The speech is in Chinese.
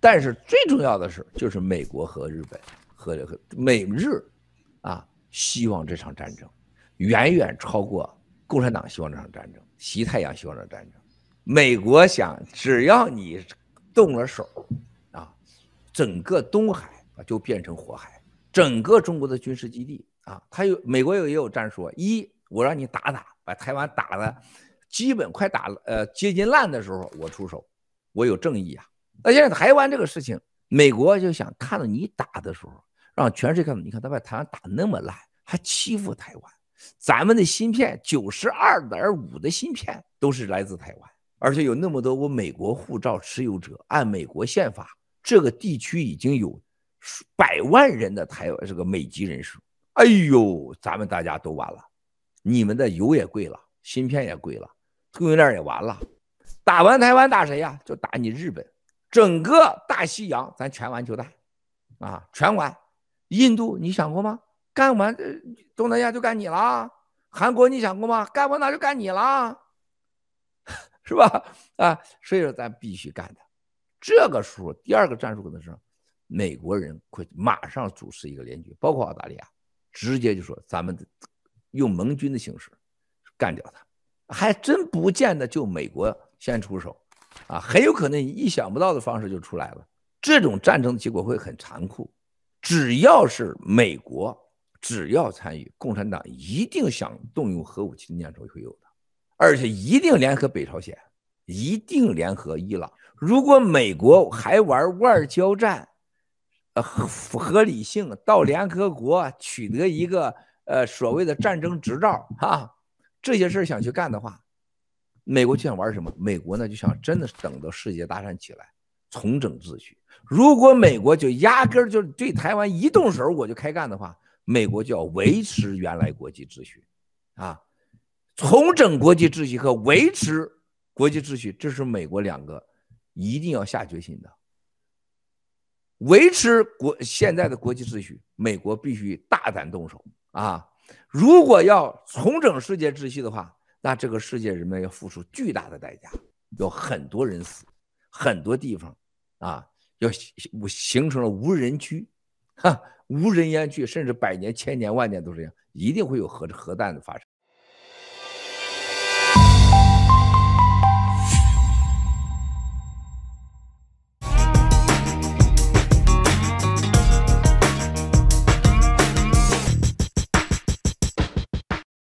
但是最重要的是，就是美国和日本，和和美日，啊，希望这场战争远远超过共产党希望这场战争，习太阳希望这场战争，美国想只要你动了手，啊，整个东海啊就变成火海，整个中国的军事基地啊，它有美国有也有战术，一我让你打打，把台湾打的，基本快打呃接近烂的时候，我出手，我有正义啊。那现在台湾这个事情，美国就想看到你打的时候，让全世界看到，你看他把台湾打那么烂，还欺负台湾。咱们的芯片九十二点五的芯片都是来自台湾，而且有那么多我美国护照持有者，按美国宪法，这个地区已经有百万人的台这个美籍人士。哎呦，咱们大家都完了，你们的油也贵了，芯片也贵了，供应链也完了。打完台湾打谁呀？就打你日本。整个大西洋，咱全完就大，啊，全完！印度你想过吗？干完东南亚就干你了。韩国你想过吗？干完那就干你了，是吧？啊，所以说咱必须干他。这个时候，第二个战术可能是美国人会马上组织一个联军，包括澳大利亚，直接就说咱们用盟军的形式干掉他，还真不见得就美国先出手。啊，很有可能你意想不到的方式就出来了。这种战争的结果会很残酷。只要是美国，只要参与，共产党一定想动用核武器的念头会有的，而且一定联合北朝鲜，一定联合伊朗。如果美国还玩外交战，呃，合合理性到联合国取得一个呃所谓的战争执照哈，这些事儿想去干的话。美国就想玩什么？美国呢就想真的等到世界大战起来，重整秩序。如果美国就压根儿就对台湾一动手，我就开干的话，美国就要维持原来国际秩序，啊，重整国际秩序和维持国际秩序，这是美国两个一定要下决心的。维持国现在的国际秩序，美国必须大胆动手啊！如果要重整世界秩序的话。那这个世界人们要付出巨大的代价，有很多人死，很多地方啊，要形形成了无人区，哈，无人烟区，甚至百年、千年、万年都这样，一定会有核核弹的发生。